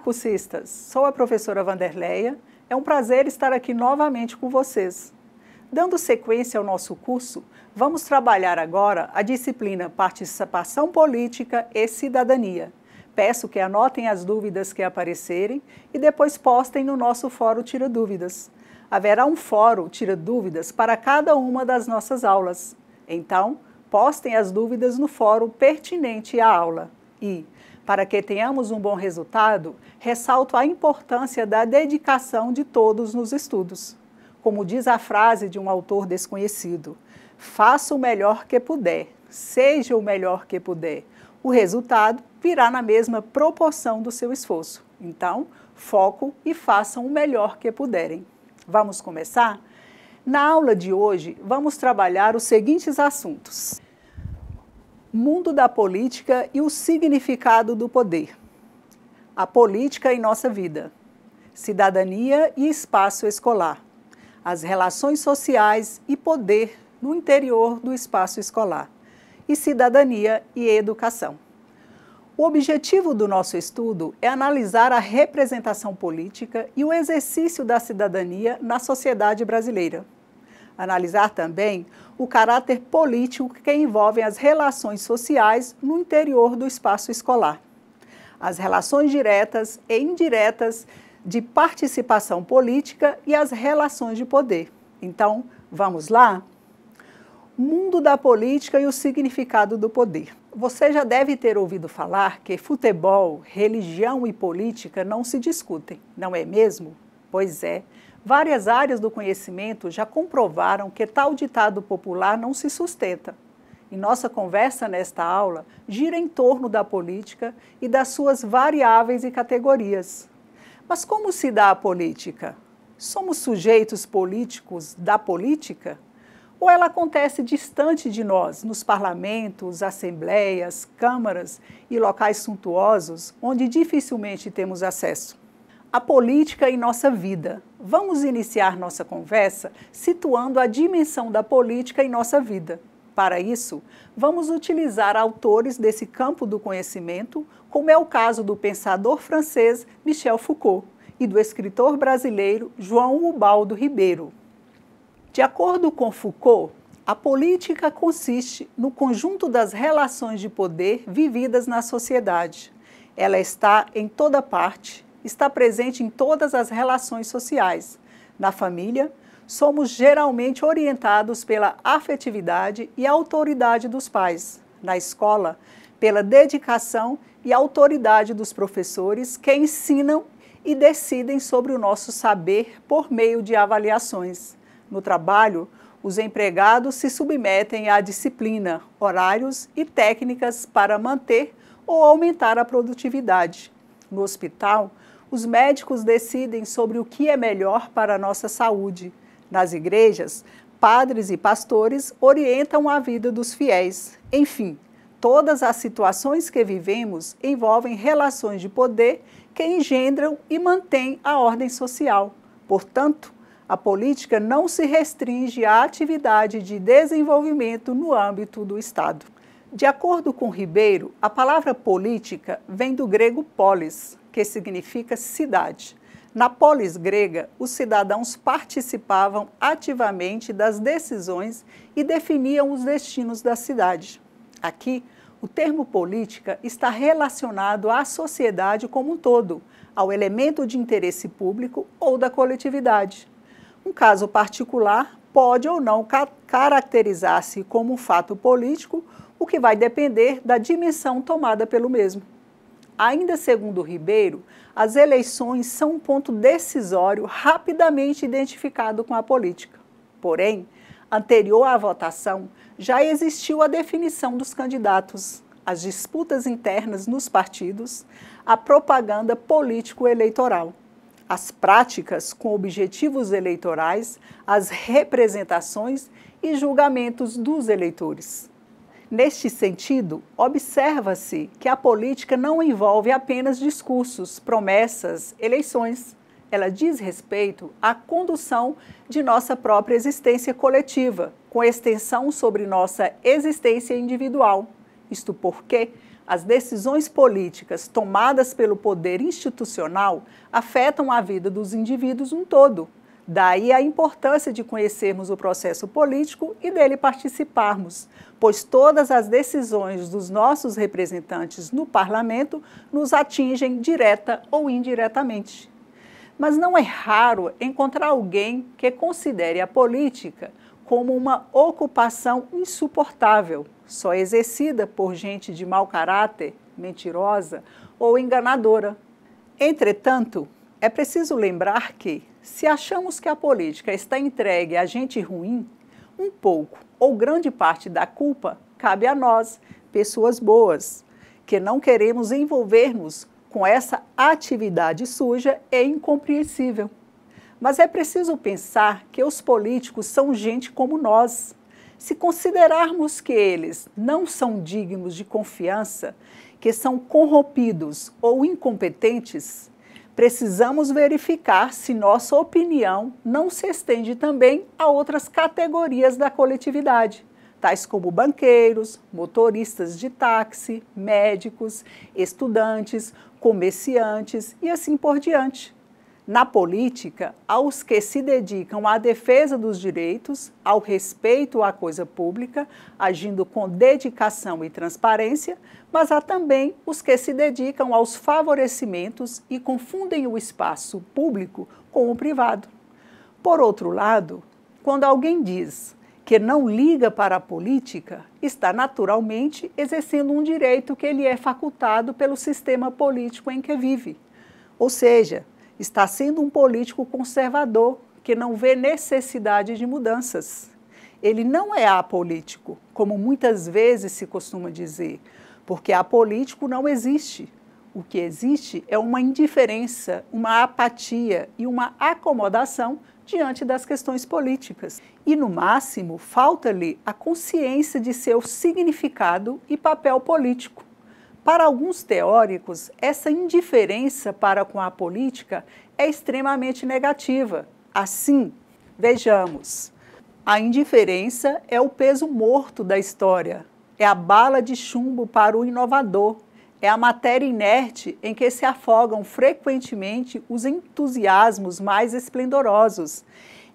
cursistas. Sou a professora Vanderleia. É um prazer estar aqui novamente com vocês. Dando sequência ao nosso curso, vamos trabalhar agora a disciplina Participação Política e Cidadania. Peço que anotem as dúvidas que aparecerem e depois postem no nosso fórum Tira Dúvidas. Haverá um fórum Tira Dúvidas para cada uma das nossas aulas. Então, postem as dúvidas no fórum pertinente à aula. E, para que tenhamos um bom resultado, ressalto a importância da dedicação de todos nos estudos. Como diz a frase de um autor desconhecido: faça o melhor que puder, seja o melhor que puder. O resultado virá na mesma proporção do seu esforço. Então, foco e façam o melhor que puderem. Vamos começar? Na aula de hoje, vamos trabalhar os seguintes assuntos: Mundo da política e o significado do poder. A política em nossa vida. Cidadania e espaço escolar. As relações sociais e poder no interior do espaço escolar. E cidadania e educação. O objetivo do nosso estudo é analisar a representação política e o exercício da cidadania na sociedade brasileira analisar também o caráter político que envolve as relações sociais no interior do espaço escolar. As relações diretas e indiretas de participação política e as relações de poder. Então, vamos lá? Mundo da política e o significado do poder. Você já deve ter ouvido falar que futebol, religião e política não se discutem, não é mesmo? Pois é, Várias áreas do conhecimento já comprovaram que tal ditado popular não se sustenta. E nossa conversa nesta aula gira em torno da política e das suas variáveis e categorias. Mas como se dá a política? Somos sujeitos políticos da política? Ou ela acontece distante de nós, nos parlamentos, assembleias, câmaras e locais suntuosos, onde dificilmente temos acesso? a política em nossa vida. Vamos iniciar nossa conversa situando a dimensão da política em nossa vida. Para isso, vamos utilizar autores desse campo do conhecimento, como é o caso do pensador francês Michel Foucault e do escritor brasileiro João Ubaldo Ribeiro. De acordo com Foucault, a política consiste no conjunto das relações de poder vividas na sociedade. Ela está em toda parte, está presente em todas as relações sociais. Na família, somos geralmente orientados pela afetividade e autoridade dos pais. Na escola, pela dedicação e autoridade dos professores que ensinam e decidem sobre o nosso saber por meio de avaliações. No trabalho, os empregados se submetem à disciplina, horários e técnicas para manter ou aumentar a produtividade. No hospital, os médicos decidem sobre o que é melhor para a nossa saúde. Nas igrejas, padres e pastores orientam a vida dos fiéis. Enfim, todas as situações que vivemos envolvem relações de poder que engendram e mantêm a ordem social. Portanto, a política não se restringe à atividade de desenvolvimento no âmbito do Estado. De acordo com Ribeiro, a palavra política vem do grego polis, que significa cidade. Na polis grega, os cidadãos participavam ativamente das decisões e definiam os destinos da cidade. Aqui, o termo política está relacionado à sociedade como um todo, ao elemento de interesse público ou da coletividade. Um caso particular pode ou não ca caracterizar-se como um fato político, o que vai depender da dimensão tomada pelo mesmo. Ainda segundo Ribeiro, as eleições são um ponto decisório rapidamente identificado com a política. Porém, anterior à votação, já existiu a definição dos candidatos, as disputas internas nos partidos, a propaganda político-eleitoral, as práticas com objetivos eleitorais, as representações e julgamentos dos eleitores. Neste sentido, observa-se que a política não envolve apenas discursos, promessas, eleições. Ela diz respeito à condução de nossa própria existência coletiva, com extensão sobre nossa existência individual. Isto porque as decisões políticas tomadas pelo poder institucional afetam a vida dos indivíduos um todo, Daí a importância de conhecermos o processo político e dele participarmos, pois todas as decisões dos nossos representantes no parlamento nos atingem direta ou indiretamente. Mas não é raro encontrar alguém que considere a política como uma ocupação insuportável, só exercida por gente de mau caráter, mentirosa ou enganadora. Entretanto, é preciso lembrar que, se achamos que a política está entregue a gente ruim, um pouco ou grande parte da culpa cabe a nós, pessoas boas, que não queremos envolver-nos com essa atividade suja e incompreensível. Mas é preciso pensar que os políticos são gente como nós. Se considerarmos que eles não são dignos de confiança, que são corrompidos ou incompetentes, precisamos verificar se nossa opinião não se estende também a outras categorias da coletividade, tais como banqueiros, motoristas de táxi, médicos, estudantes, comerciantes e assim por diante na política aos que se dedicam à defesa dos direitos, ao respeito à coisa pública, agindo com dedicação e transparência, mas há também os que se dedicam aos favorecimentos e confundem o espaço público com o privado. Por outro lado, quando alguém diz que não liga para a política, está naturalmente exercendo um direito que lhe é facultado pelo sistema político em que vive. Ou seja, está sendo um político conservador que não vê necessidade de mudanças. Ele não é apolítico, como muitas vezes se costuma dizer, porque apolítico não existe. O que existe é uma indiferença, uma apatia e uma acomodação diante das questões políticas. E, no máximo, falta-lhe a consciência de seu significado e papel político. Para alguns teóricos, essa indiferença para com a política é extremamente negativa. Assim, vejamos: a indiferença é o peso morto da história, é a bala de chumbo para o inovador, é a matéria inerte em que se afogam frequentemente os entusiasmos mais esplendorosos.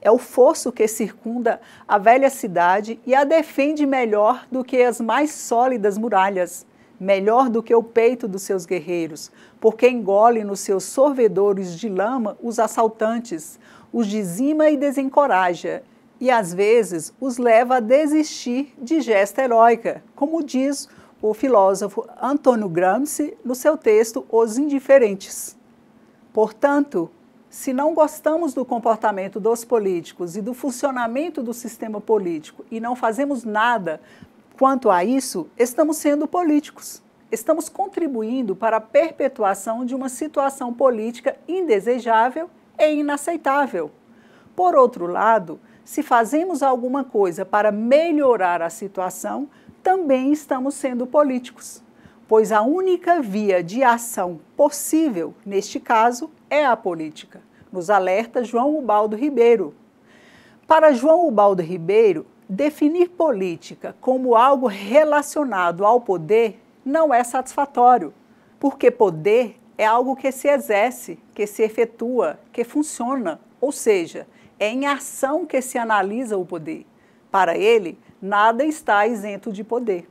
É o fosso que circunda a velha cidade e a defende melhor do que as mais sólidas muralhas melhor do que o peito dos seus guerreiros, porque engole nos seus sorvedores de lama os assaltantes, os dizima e desencoraja, e às vezes os leva a desistir de gesta heróica, como diz o filósofo Antônio Gramsci no seu texto Os Indiferentes. Portanto, se não gostamos do comportamento dos políticos e do funcionamento do sistema político e não fazemos nada Quanto a isso, estamos sendo políticos. Estamos contribuindo para a perpetuação de uma situação política indesejável e inaceitável. Por outro lado, se fazemos alguma coisa para melhorar a situação, também estamos sendo políticos, pois a única via de ação possível, neste caso, é a política, nos alerta João Ubaldo Ribeiro. Para João Ubaldo Ribeiro, Definir política como algo relacionado ao poder não é satisfatório, porque poder é algo que se exerce, que se efetua, que funciona, ou seja, é em ação que se analisa o poder. Para ele, nada está isento de poder.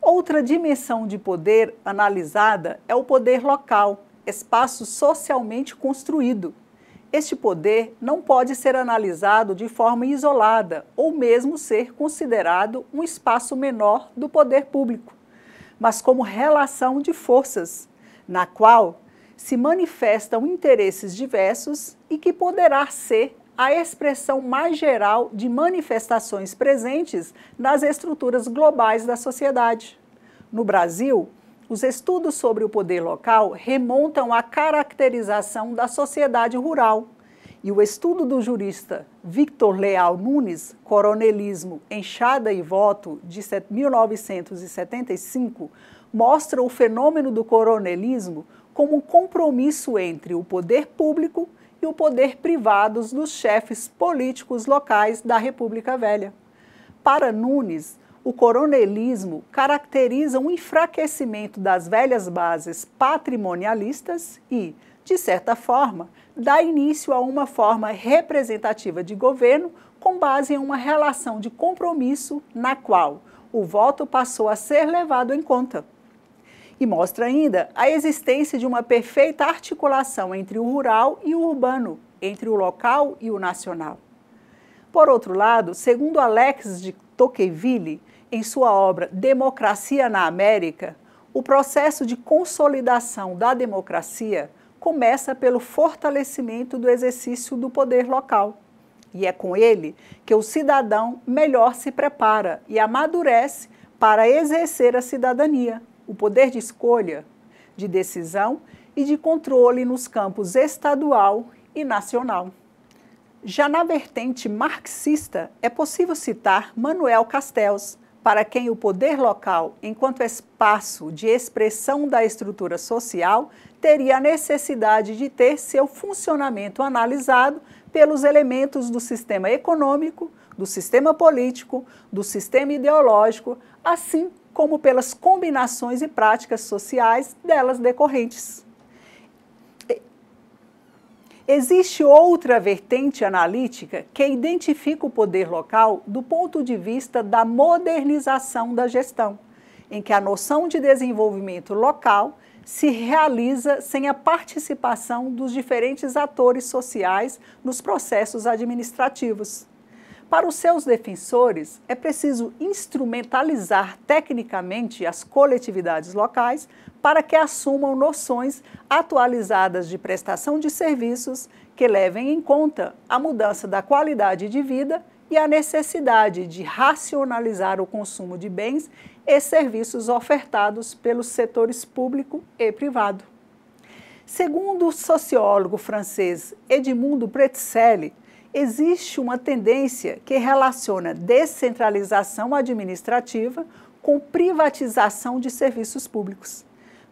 Outra dimensão de poder analisada é o poder local, espaço socialmente construído este poder não pode ser analisado de forma isolada ou mesmo ser considerado um espaço menor do poder público, mas como relação de forças, na qual se manifestam interesses diversos e que poderá ser a expressão mais geral de manifestações presentes nas estruturas globais da sociedade. No Brasil, os estudos sobre o poder local remontam à caracterização da sociedade rural. E o estudo do jurista Victor Leal Nunes, Coronelismo, Enxada e Voto, de 1975, mostra o fenômeno do coronelismo como um compromisso entre o poder público e o poder privado dos chefes políticos locais da República Velha. Para Nunes, o coronelismo caracteriza um enfraquecimento das velhas bases patrimonialistas e, de certa forma, dá início a uma forma representativa de governo com base em uma relação de compromisso na qual o voto passou a ser levado em conta. E mostra ainda a existência de uma perfeita articulação entre o rural e o urbano, entre o local e o nacional. Por outro lado, segundo Alex de Tocqueville, em sua obra Democracia na América, o processo de consolidação da democracia começa pelo fortalecimento do exercício do poder local. E é com ele que o cidadão melhor se prepara e amadurece para exercer a cidadania, o poder de escolha, de decisão e de controle nos campos estadual e nacional. Já na vertente marxista, é possível citar Manuel Castells, para quem o poder local, enquanto espaço de expressão da estrutura social, teria a necessidade de ter seu funcionamento analisado pelos elementos do sistema econômico, do sistema político, do sistema ideológico, assim como pelas combinações e práticas sociais delas decorrentes. Existe outra vertente analítica que identifica o poder local do ponto de vista da modernização da gestão, em que a noção de desenvolvimento local se realiza sem a participação dos diferentes atores sociais nos processos administrativos. Para os seus defensores, é preciso instrumentalizar tecnicamente as coletividades locais para que assumam noções atualizadas de prestação de serviços que levem em conta a mudança da qualidade de vida e a necessidade de racionalizar o consumo de bens e serviços ofertados pelos setores público e privado. Segundo o sociólogo francês Edmundo Pretzelli, existe uma tendência que relaciona descentralização administrativa com privatização de serviços públicos.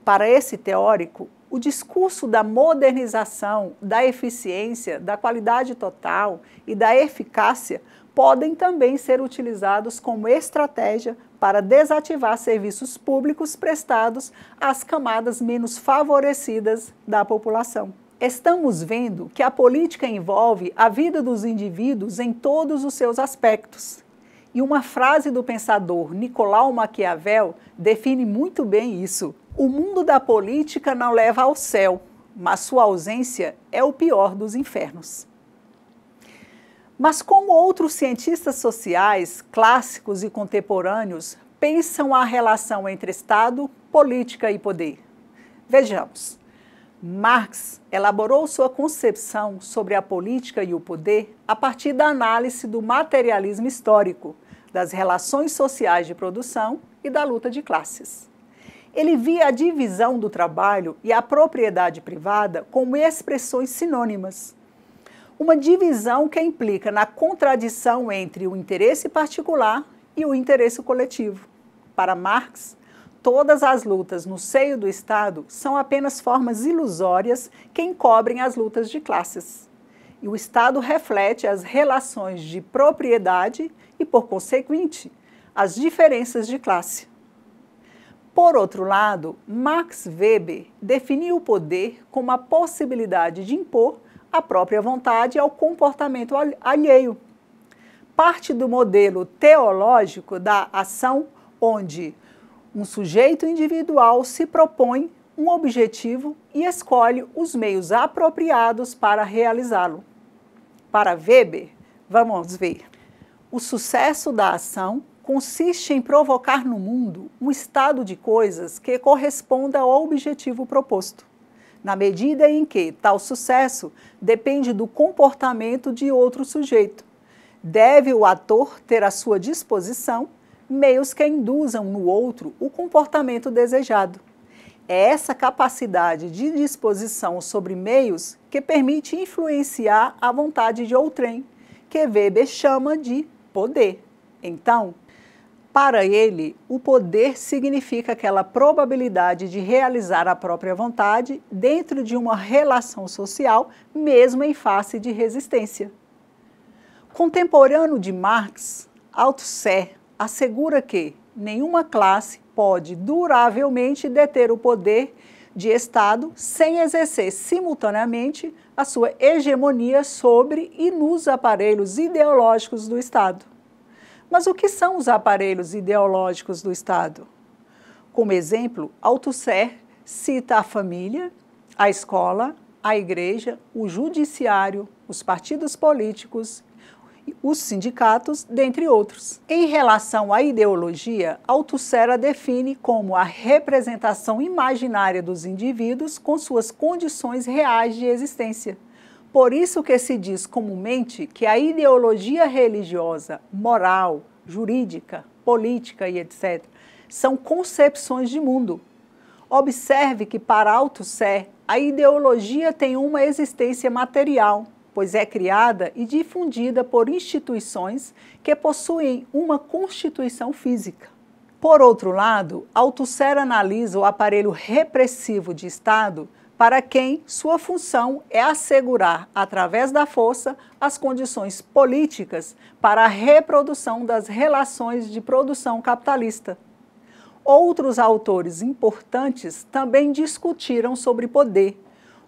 Para esse teórico, o discurso da modernização, da eficiência, da qualidade total e da eficácia podem também ser utilizados como estratégia para desativar serviços públicos prestados às camadas menos favorecidas da população estamos vendo que a política envolve a vida dos indivíduos em todos os seus aspectos. E uma frase do pensador Nicolau Maquiavel define muito bem isso. O mundo da política não leva ao céu, mas sua ausência é o pior dos infernos. Mas como outros cientistas sociais, clássicos e contemporâneos, pensam a relação entre Estado, política e poder? Vejamos. Marx elaborou sua concepção sobre a política e o poder a partir da análise do materialismo histórico, das relações sociais de produção e da luta de classes. Ele via a divisão do trabalho e a propriedade privada como expressões sinônimas. Uma divisão que implica na contradição entre o interesse particular e o interesse coletivo. Para Marx, Todas as lutas no seio do Estado são apenas formas ilusórias que encobrem as lutas de classes. E o Estado reflete as relações de propriedade e, por conseguinte, as diferenças de classe. Por outro lado, Max Weber definiu o poder como a possibilidade de impor a própria vontade ao comportamento alheio. Parte do modelo teológico da ação, onde um sujeito individual se propõe um objetivo e escolhe os meios apropriados para realizá-lo. Para Weber, vamos ver. O sucesso da ação consiste em provocar no mundo um estado de coisas que corresponda ao objetivo proposto, na medida em que tal sucesso depende do comportamento de outro sujeito. Deve o ator ter à sua disposição meios que induzam no outro o comportamento desejado. É essa capacidade de disposição sobre meios que permite influenciar a vontade de outrem, que Weber chama de poder. Então, para ele, o poder significa aquela probabilidade de realizar a própria vontade dentro de uma relação social, mesmo em face de resistência. Contemporâneo de Marx, Althusser assegura que nenhuma classe pode duravelmente deter o poder de Estado sem exercer simultaneamente a sua hegemonia sobre e nos aparelhos ideológicos do Estado. Mas o que são os aparelhos ideológicos do Estado? Como exemplo, Althusser cita a família, a escola, a igreja, o judiciário, os partidos políticos os sindicatos, dentre outros. Em relação à ideologia, Althusser define como a representação imaginária dos indivíduos com suas condições reais de existência. Por isso que se diz comumente que a ideologia religiosa, moral, jurídica, política e etc. são concepções de mundo. Observe que para Althusser, a ideologia tem uma existência material, pois é criada e difundida por instituições que possuem uma constituição física. Por outro lado, Althusser analisa o aparelho repressivo de Estado para quem sua função é assegurar, através da força, as condições políticas para a reprodução das relações de produção capitalista. Outros autores importantes também discutiram sobre poder,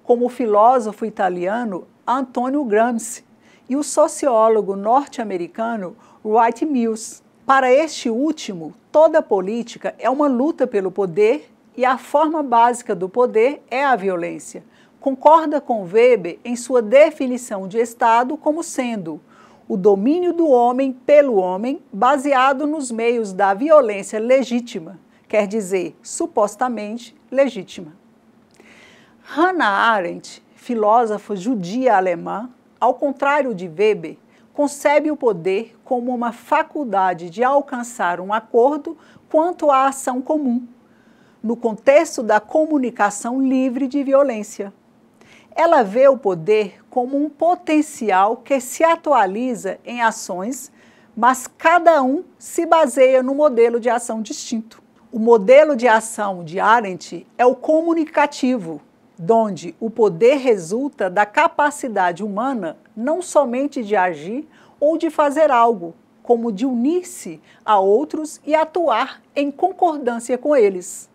como o filósofo italiano Antônio Gramsci e o sociólogo norte-americano Wright Mills. Para este último, toda política é uma luta pelo poder e a forma básica do poder é a violência. Concorda com Weber em sua definição de Estado como sendo o domínio do homem pelo homem baseado nos meios da violência legítima, quer dizer, supostamente legítima. Hannah Arendt filósofa judia alemã, ao contrário de Weber, concebe o poder como uma faculdade de alcançar um acordo quanto à ação comum, no contexto da comunicação livre de violência. Ela vê o poder como um potencial que se atualiza em ações, mas cada um se baseia no modelo de ação distinto. O modelo de ação de Arendt é o comunicativo, donde o poder resulta da capacidade humana não somente de agir ou de fazer algo, como de unir-se a outros e atuar em concordância com eles.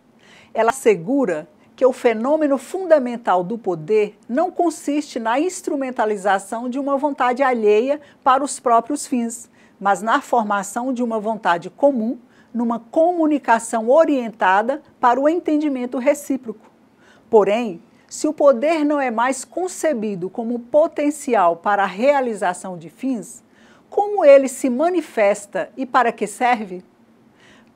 Ela assegura que o fenômeno fundamental do poder não consiste na instrumentalização de uma vontade alheia para os próprios fins, mas na formação de uma vontade comum, numa comunicação orientada para o entendimento recíproco. Porém, se o poder não é mais concebido como potencial para a realização de fins, como ele se manifesta e para que serve?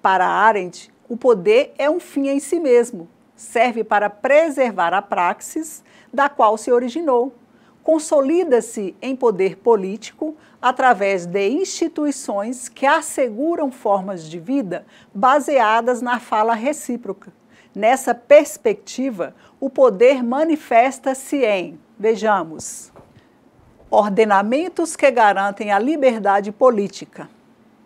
Para Arendt, o poder é um fim em si mesmo, serve para preservar a praxis da qual se originou. Consolida-se em poder político através de instituições que asseguram formas de vida baseadas na fala recíproca. Nessa perspectiva, o poder manifesta-se em, vejamos, ordenamentos que garantem a liberdade política,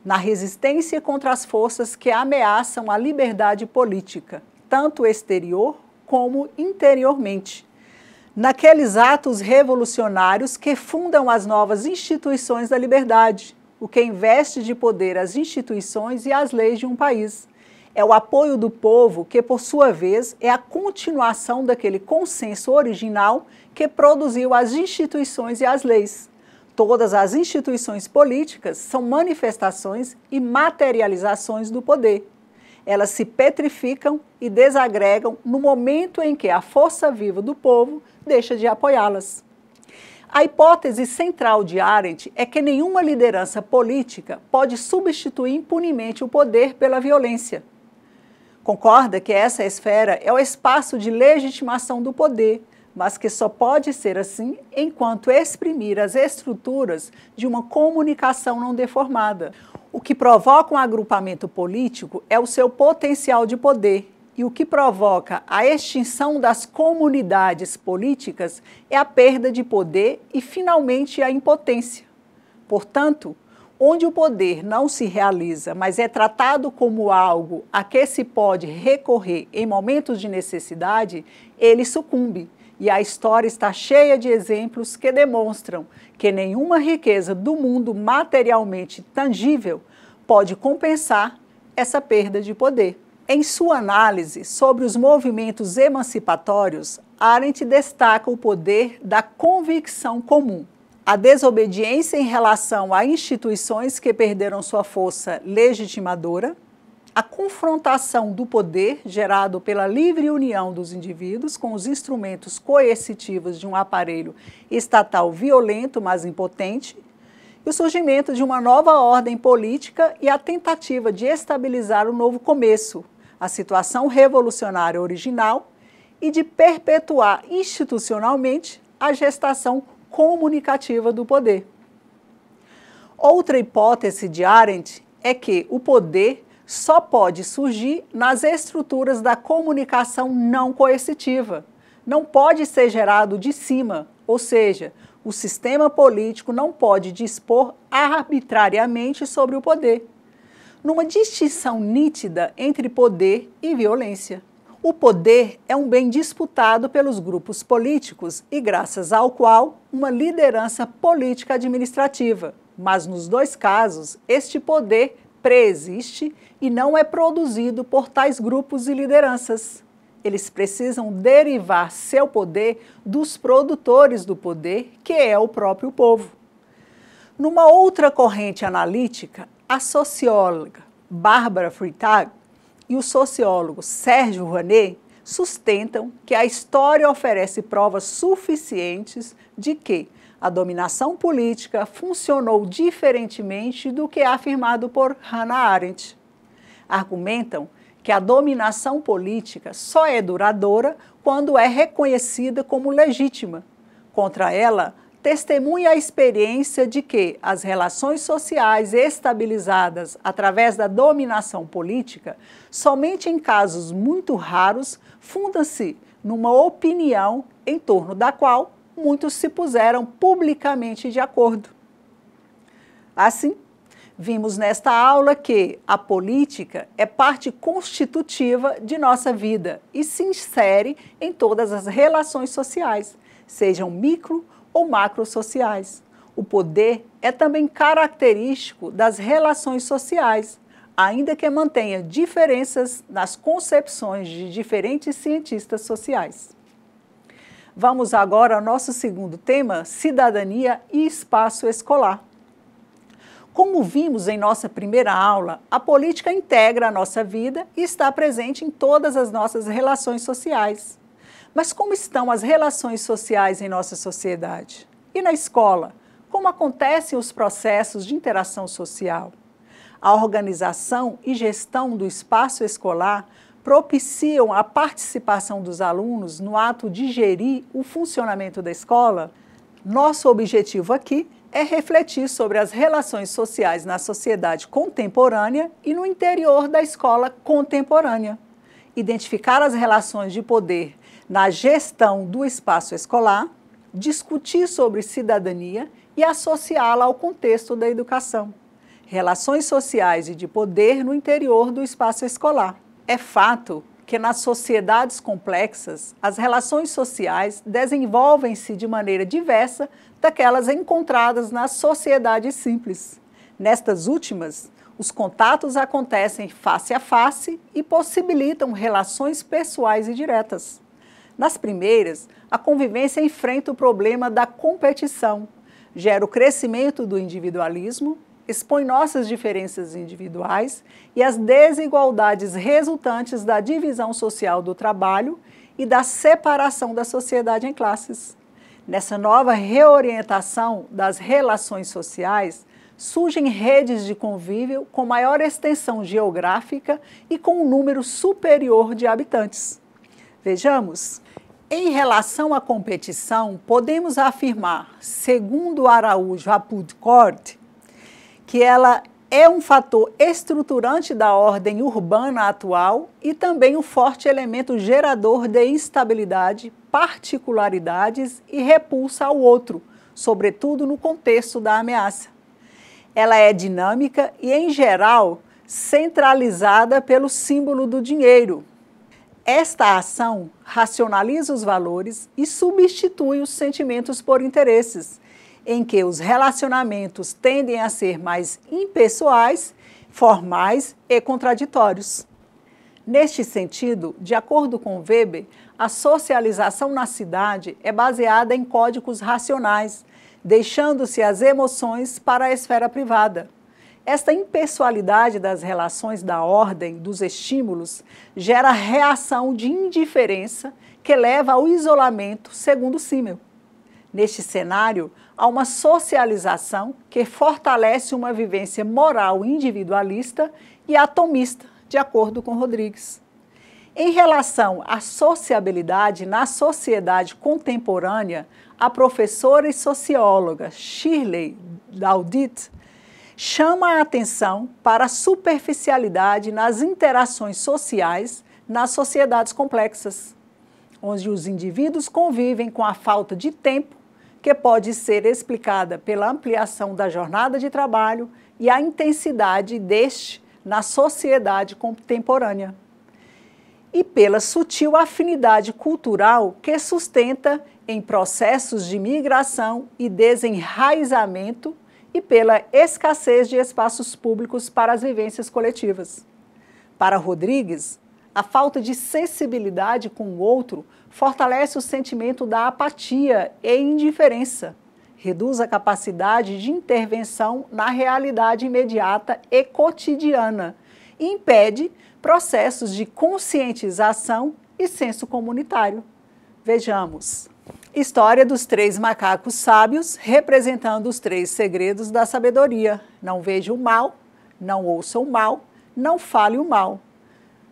na resistência contra as forças que ameaçam a liberdade política, tanto exterior como interiormente, naqueles atos revolucionários que fundam as novas instituições da liberdade, o que investe de poder as instituições e as leis de um país é o apoio do povo, que por sua vez é a continuação daquele consenso original que produziu as instituições e as leis. Todas as instituições políticas são manifestações e materializações do poder. Elas se petrificam e desagregam no momento em que a força viva do povo deixa de apoiá-las. A hipótese central de Arendt é que nenhuma liderança política pode substituir impunemente o poder pela violência. Concorda que essa esfera é o espaço de legitimação do poder, mas que só pode ser assim enquanto exprimir as estruturas de uma comunicação não deformada. O que provoca um agrupamento político é o seu potencial de poder. E o que provoca a extinção das comunidades políticas é a perda de poder e, finalmente, a impotência. Portanto, Onde o poder não se realiza, mas é tratado como algo a que se pode recorrer em momentos de necessidade, ele sucumbe. E a história está cheia de exemplos que demonstram que nenhuma riqueza do mundo materialmente tangível pode compensar essa perda de poder. Em sua análise sobre os movimentos emancipatórios, Arendt destaca o poder da convicção comum a desobediência em relação a instituições que perderam sua força legitimadora, a confrontação do poder gerado pela livre união dos indivíduos com os instrumentos coercitivos de um aparelho estatal violento, mas impotente, e o surgimento de uma nova ordem política e a tentativa de estabilizar o um novo começo, a situação revolucionária original e de perpetuar institucionalmente a gestação comunicativa do poder. Outra hipótese de Arendt é que o poder só pode surgir nas estruturas da comunicação não coercitiva. Não pode ser gerado de cima, ou seja, o sistema político não pode dispor arbitrariamente sobre o poder, numa distinção nítida entre poder e violência. O poder é um bem disputado pelos grupos políticos e graças ao qual uma liderança política administrativa. Mas nos dois casos, este poder preexiste e não é produzido por tais grupos e lideranças. Eles precisam derivar seu poder dos produtores do poder, que é o próprio povo. Numa outra corrente analítica, a socióloga Bárbara Freitag e o sociólogo Sérgio Rouanet sustentam que a história oferece provas suficientes de que a dominação política funcionou diferentemente do que é afirmado por Hannah Arendt. Argumentam que a dominação política só é duradoura quando é reconhecida como legítima. Contra ela, testemunha a experiência de que as relações sociais estabilizadas através da dominação política, somente em casos muito raros, fundam-se numa opinião em torno da qual muitos se puseram publicamente de acordo. Assim, Vimos nesta aula que a política é parte constitutiva de nossa vida e se insere em todas as relações sociais, sejam micro ou macrosociais. O poder é também característico das relações sociais, ainda que mantenha diferenças nas concepções de diferentes cientistas sociais. Vamos agora ao nosso segundo tema: cidadania e espaço escolar. Como vimos em nossa primeira aula, a política integra a nossa vida e está presente em todas as nossas relações sociais. Mas como estão as relações sociais em nossa sociedade? E na escola? Como acontecem os processos de interação social? A organização e gestão do espaço escolar propiciam a participação dos alunos no ato de gerir o funcionamento da escola? Nosso objetivo aqui é refletir sobre as relações sociais na sociedade contemporânea e no interior da escola contemporânea. Identificar as relações de poder na gestão do espaço escolar, discutir sobre cidadania e associá-la ao contexto da educação. Relações sociais e de poder no interior do espaço escolar. É fato que nas sociedades complexas, as relações sociais desenvolvem-se de maneira diversa daquelas encontradas nas sociedades simples. Nestas últimas, os contatos acontecem face a face e possibilitam relações pessoais e diretas. Nas primeiras, a convivência enfrenta o problema da competição, gera o crescimento do individualismo, expõe nossas diferenças individuais e as desigualdades resultantes da divisão social do trabalho e da separação da sociedade em classes. Nessa nova reorientação das relações sociais, surgem redes de convívio com maior extensão geográfica e com um número superior de habitantes. Vejamos. Em relação à competição, podemos afirmar, segundo Araújo Apudcord, que ela é um fator estruturante da ordem urbana atual e também um forte elemento gerador de instabilidade, particularidades e repulsa ao outro, sobretudo no contexto da ameaça. Ela é dinâmica e, em geral, centralizada pelo símbolo do dinheiro, esta ação racionaliza os valores e substitui os sentimentos por interesses, em que os relacionamentos tendem a ser mais impessoais, formais e contraditórios. Neste sentido, de acordo com Weber, a socialização na cidade é baseada em códigos racionais, deixando-se as emoções para a esfera privada. Esta impessoalidade das relações da ordem dos estímulos gera reação de indiferença que leva ao isolamento, segundo Simmel. Neste cenário, há uma socialização que fortalece uma vivência moral individualista e atomista, de acordo com Rodrigues. Em relação à sociabilidade na sociedade contemporânea, a professora e socióloga Shirley Daudit chama a atenção para a superficialidade nas interações sociais nas sociedades complexas, onde os indivíduos convivem com a falta de tempo, que pode ser explicada pela ampliação da jornada de trabalho e a intensidade deste na sociedade contemporânea, e pela sutil afinidade cultural que sustenta em processos de migração e desenraizamento e pela escassez de espaços públicos para as vivências coletivas. Para Rodrigues, a falta de sensibilidade com o outro fortalece o sentimento da apatia e indiferença, reduz a capacidade de intervenção na realidade imediata e cotidiana e impede processos de conscientização e senso comunitário. Vejamos. História dos três macacos sábios, representando os três segredos da sabedoria: não veja o mal, não ouça o mal, não fale o mal.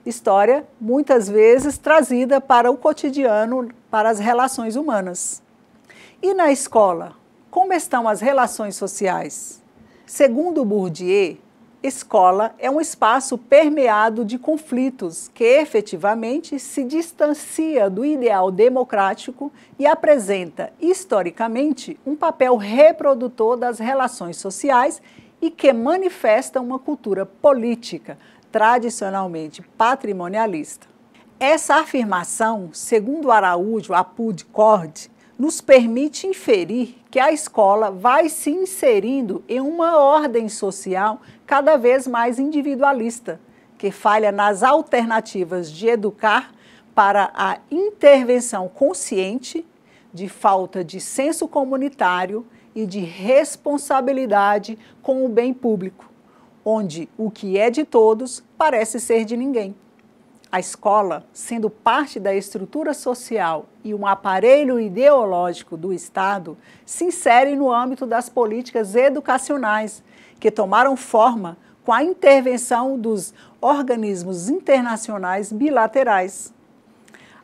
História muitas vezes trazida para o cotidiano, para as relações humanas. E na escola, como estão as relações sociais? Segundo Bourdieu, escola é um espaço permeado de conflitos que efetivamente se distancia do ideal democrático e apresenta, historicamente, um papel reprodutor das relações sociais e que manifesta uma cultura política tradicionalmente patrimonialista. Essa afirmação, segundo Araújo Apud Cord, nos permite inferir que a escola vai se inserindo em uma ordem social cada vez mais individualista, que falha nas alternativas de educar para a intervenção consciente, de falta de senso comunitário e de responsabilidade com o bem público, onde o que é de todos parece ser de ninguém. A escola, sendo parte da estrutura social e um aparelho ideológico do Estado, se insere no âmbito das políticas educacionais, que tomaram forma com a intervenção dos organismos internacionais bilaterais.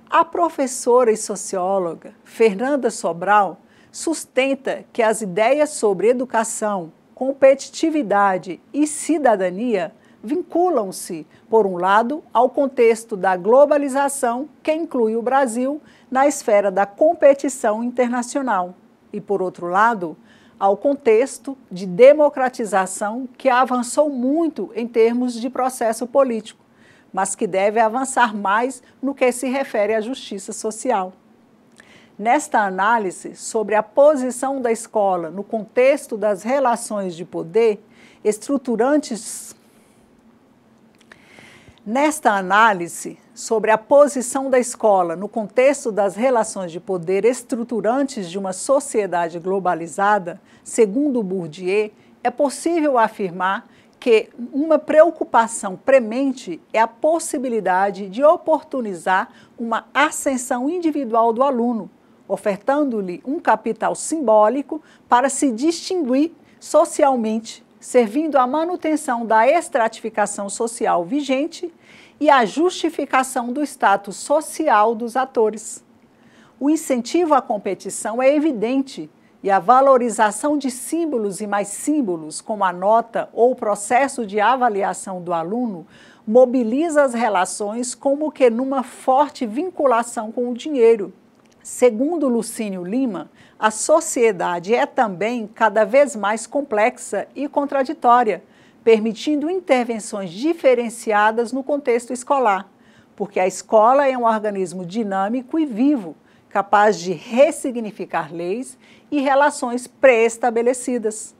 A professora e socióloga Fernanda Sobral sustenta que as ideias sobre educação, competitividade e cidadania vinculam-se, por um lado, ao contexto da globalização, que inclui o Brasil na esfera da competição internacional, e, por outro lado, ao contexto de democratização que avançou muito em termos de processo político, mas que deve avançar mais no que se refere à justiça social. Nesta análise sobre a posição da escola no contexto das relações de poder, estruturantes Nesta análise sobre a posição da escola no contexto das relações de poder estruturantes de uma sociedade globalizada, segundo Bourdieu, é possível afirmar que uma preocupação premente é a possibilidade de oportunizar uma ascensão individual do aluno, ofertando-lhe um capital simbólico para se distinguir socialmente servindo à manutenção da estratificação social vigente e à justificação do status social dos atores. O incentivo à competição é evidente e a valorização de símbolos e mais símbolos, como a nota ou o processo de avaliação do aluno, mobiliza as relações como que numa forte vinculação com o dinheiro Segundo Lucínio Lima, a sociedade é também cada vez mais complexa e contraditória, permitindo intervenções diferenciadas no contexto escolar, porque a escola é um organismo dinâmico e vivo, capaz de ressignificar leis e relações pré-estabelecidas.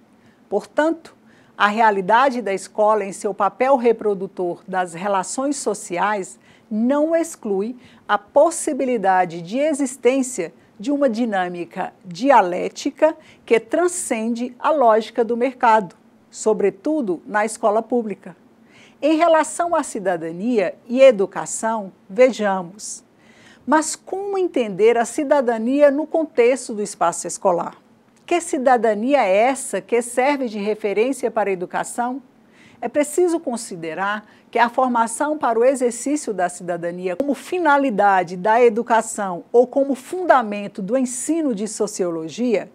Portanto, a realidade da escola em seu papel reprodutor das relações sociais não exclui a possibilidade de existência de uma dinâmica dialética que transcende a lógica do mercado, sobretudo na escola pública. Em relação à cidadania e educação, vejamos. Mas como entender a cidadania no contexto do espaço escolar? Que cidadania é essa que serve de referência para a educação? é preciso considerar que a formação para o exercício da cidadania como finalidade da educação ou como fundamento do ensino de sociologia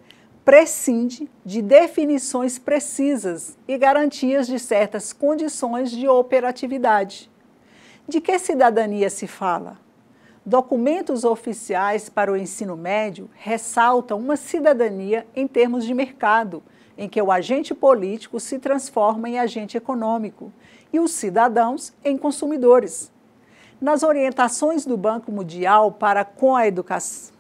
prescinde de definições precisas e garantias de certas condições de operatividade. De que cidadania se fala? Documentos oficiais para o ensino médio ressaltam uma cidadania em termos de mercado em que o agente político se transforma em agente econômico e os cidadãos em consumidores. Nas orientações do Banco Mundial para com a educação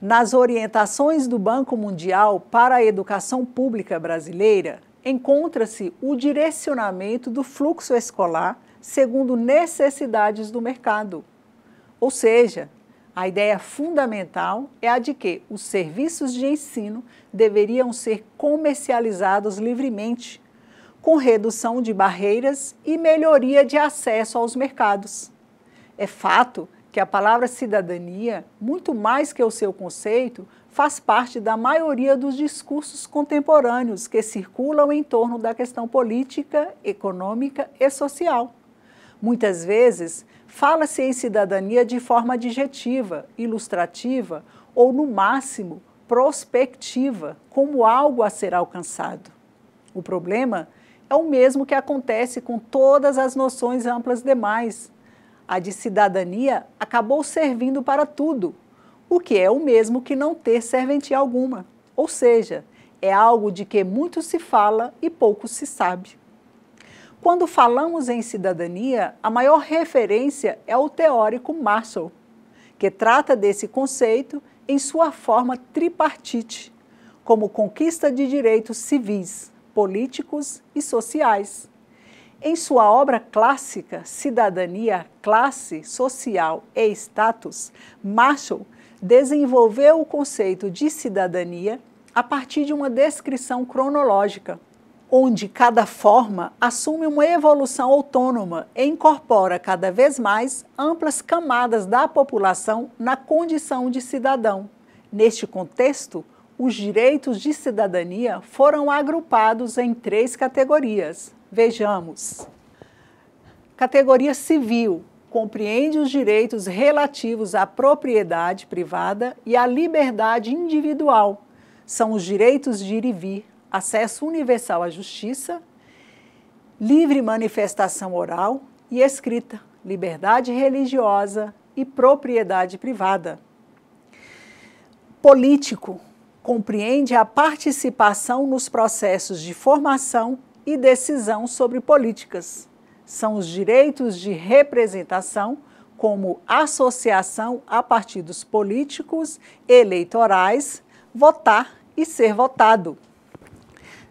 nas orientações do Banco Mundial para a Educação Pública Brasileira, encontra-se o direcionamento do fluxo escolar segundo necessidades do mercado. Ou seja, a ideia fundamental é a de que os serviços de ensino deveriam ser comercializados livremente, com redução de barreiras e melhoria de acesso aos mercados. É fato que a palavra cidadania, muito mais que o seu conceito, faz parte da maioria dos discursos contemporâneos que circulam em torno da questão política, econômica e social. Muitas vezes, fala-se em cidadania de forma adjetiva, ilustrativa ou, no máximo, prospectiva, como algo a ser alcançado. O problema é o mesmo que acontece com todas as noções amplas demais. A de cidadania acabou servindo para tudo, o que é o mesmo que não ter serventia alguma, ou seja, é algo de que muito se fala e pouco se sabe. Quando falamos em cidadania, a maior referência é o teórico Marshall, que trata desse conceito em sua forma tripartite, como conquista de direitos civis, políticos e sociais. Em sua obra clássica, Cidadania, Classe Social e Status, Marshall desenvolveu o conceito de cidadania a partir de uma descrição cronológica onde cada forma assume uma evolução autônoma e incorpora cada vez mais amplas camadas da população na condição de cidadão. Neste contexto, os direitos de cidadania foram agrupados em três categorias. Vejamos. Categoria civil compreende os direitos relativos à propriedade privada e à liberdade individual. São os direitos de ir e vir, acesso universal à justiça, livre manifestação oral e escrita, liberdade religiosa e propriedade privada. Político compreende a participação nos processos de formação e decisão sobre políticas. São os direitos de representação, como associação a partidos políticos, eleitorais, votar e ser votado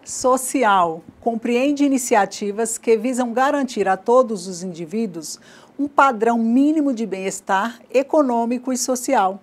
social compreende iniciativas que visam garantir a todos os indivíduos um padrão mínimo de bem-estar econômico e social.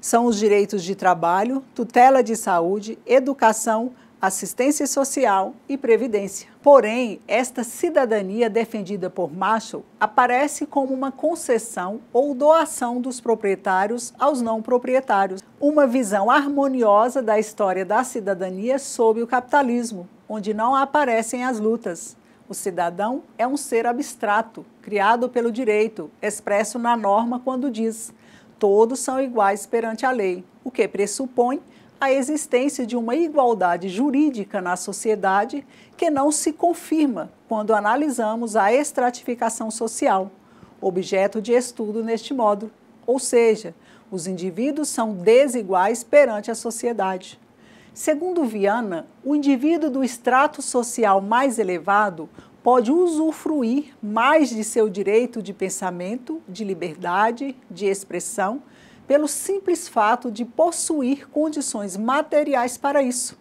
São os direitos de trabalho, tutela de saúde, educação, assistência social e previdência. Porém, esta cidadania defendida por Marshall aparece como uma concessão ou doação dos proprietários aos não proprietários, uma visão harmoniosa da história da cidadania sob o capitalismo, onde não aparecem as lutas. O cidadão é um ser abstrato, criado pelo direito, expresso na norma quando diz: todos são iguais perante a lei, o que pressupõe a existência de uma igualdade jurídica na sociedade que não se confirma quando analisamos a estratificação social, objeto de estudo neste módulo. Ou seja, os indivíduos são desiguais perante a sociedade. Segundo Viana, o indivíduo do extrato social mais elevado pode usufruir mais de seu direito de pensamento, de liberdade, de expressão pelo simples fato de possuir condições materiais para isso.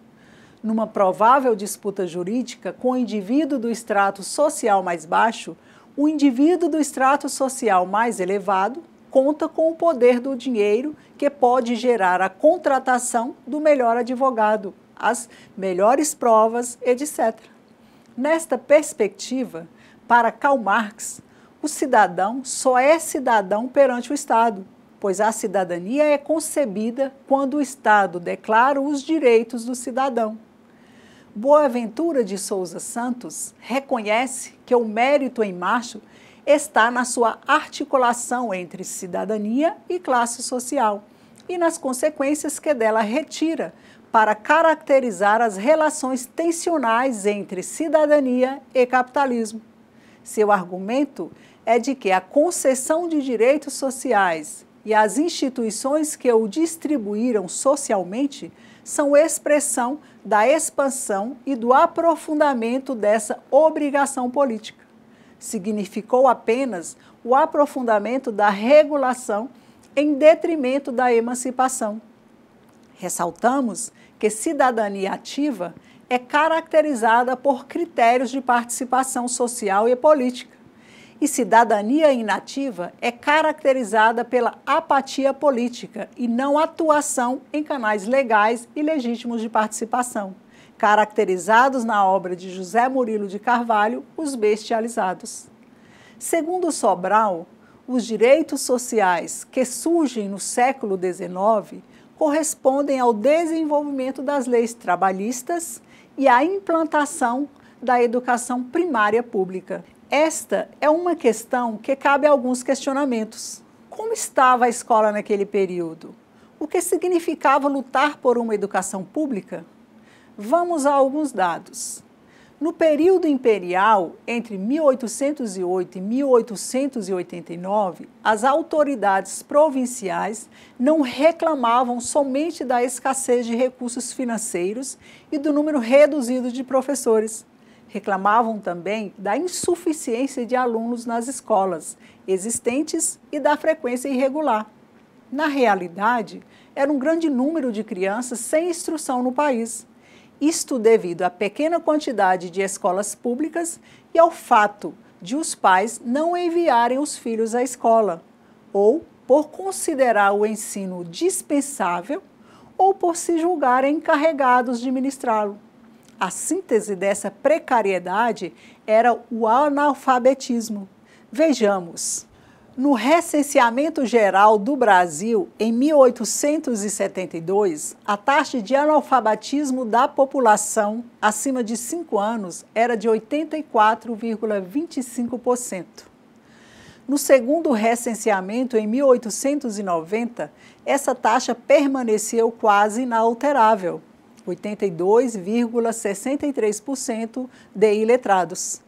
Numa provável disputa jurídica com o indivíduo do extrato social mais baixo, o indivíduo do extrato social mais elevado conta com o poder do dinheiro que pode gerar a contratação do melhor advogado, as melhores provas, etc. Nesta perspectiva, para Karl Marx, o cidadão só é cidadão perante o Estado, pois a cidadania é concebida quando o Estado declara os direitos do cidadão. Boaventura de Souza Santos reconhece que o mérito em Macho está na sua articulação entre cidadania e classe social e nas consequências que dela retira para caracterizar as relações tensionais entre cidadania e capitalismo. Seu argumento é de que a concessão de direitos sociais e as instituições que o distribuíram socialmente são expressão da expansão e do aprofundamento dessa obrigação política. Significou apenas o aprofundamento da regulação em detrimento da emancipação. Ressaltamos que cidadania ativa é caracterizada por critérios de participação social e política e cidadania inativa é caracterizada pela apatia política e não atuação em canais legais e legítimos de participação, caracterizados na obra de José Murilo de Carvalho, Os Bestializados. Segundo Sobral, os direitos sociais que surgem no século XIX correspondem ao desenvolvimento das leis trabalhistas e à implantação da educação primária pública. Esta é uma questão que cabe a alguns questionamentos. Como estava a escola naquele período? O que significava lutar por uma educação pública? Vamos a alguns dados. No período imperial, entre 1808 e 1889, as autoridades provinciais não reclamavam somente da escassez de recursos financeiros e do número reduzido de professores reclamavam também da insuficiência de alunos nas escolas existentes e da frequência irregular. Na realidade, era um grande número de crianças sem instrução no país. Isto devido à pequena quantidade de escolas públicas e ao fato de os pais não enviarem os filhos à escola, ou por considerar o ensino dispensável, ou por se julgarem encarregados de ministrá-lo a síntese dessa precariedade era o analfabetismo. Vejamos. No recenseamento geral do Brasil, em 1872, a taxa de analfabetismo da população acima de 5 anos era de 84,25%. No segundo recenseamento, em 1890, essa taxa permaneceu quase inalterável, 82,63% de iletrados.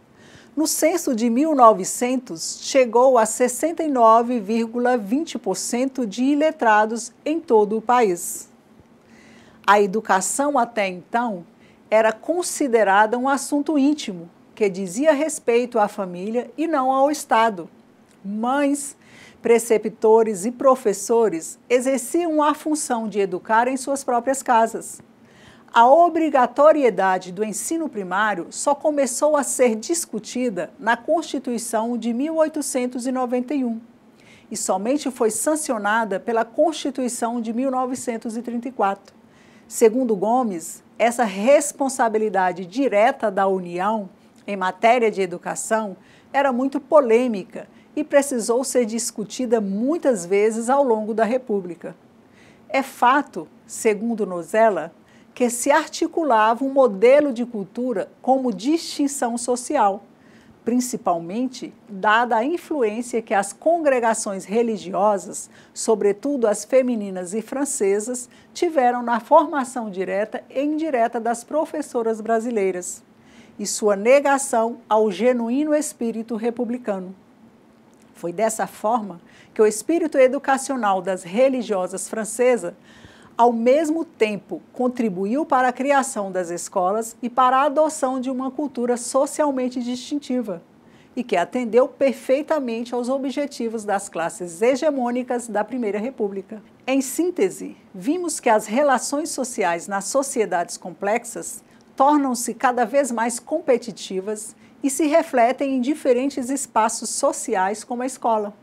No censo de 1900, chegou a 69,20% de iletrados em todo o país. A educação até então era considerada um assunto íntimo, que dizia respeito à família e não ao Estado. Mães, preceptores e professores exerciam a função de educar em suas próprias casas a obrigatoriedade do ensino primário só começou a ser discutida na Constituição de 1891 e somente foi sancionada pela Constituição de 1934. Segundo Gomes, essa responsabilidade direta da União em matéria de educação era muito polêmica e precisou ser discutida muitas vezes ao longo da República. É fato, segundo Nozella, que se articulava um modelo de cultura como distinção social, principalmente dada a influência que as congregações religiosas, sobretudo as femininas e francesas, tiveram na formação direta e indireta das professoras brasileiras e sua negação ao genuíno espírito republicano. Foi dessa forma que o espírito educacional das religiosas francesas ao mesmo tempo contribuiu para a criação das escolas e para a adoção de uma cultura socialmente distintiva e que atendeu perfeitamente aos objetivos das classes hegemônicas da Primeira República. Em síntese, vimos que as relações sociais nas sociedades complexas tornam-se cada vez mais competitivas e se refletem em diferentes espaços sociais, como a escola.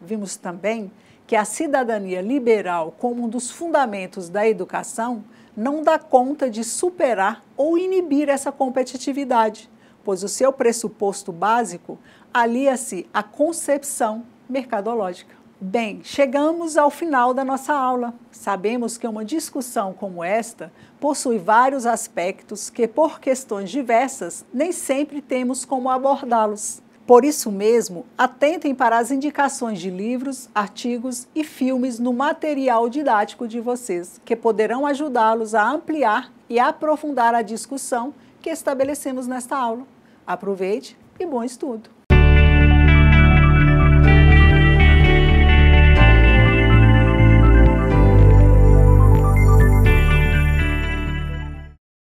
Vimos também que a cidadania liberal, como um dos fundamentos da educação, não dá conta de superar ou inibir essa competitividade, pois o seu pressuposto básico alia-se à concepção mercadológica. Bem, chegamos ao final da nossa aula. Sabemos que uma discussão como esta possui vários aspectos que, por questões diversas, nem sempre temos como abordá-los. Por isso mesmo, atentem para as indicações de livros, artigos e filmes no material didático de vocês, que poderão ajudá-los a ampliar e aprofundar a discussão que estabelecemos nesta aula. Aproveite e bom estudo!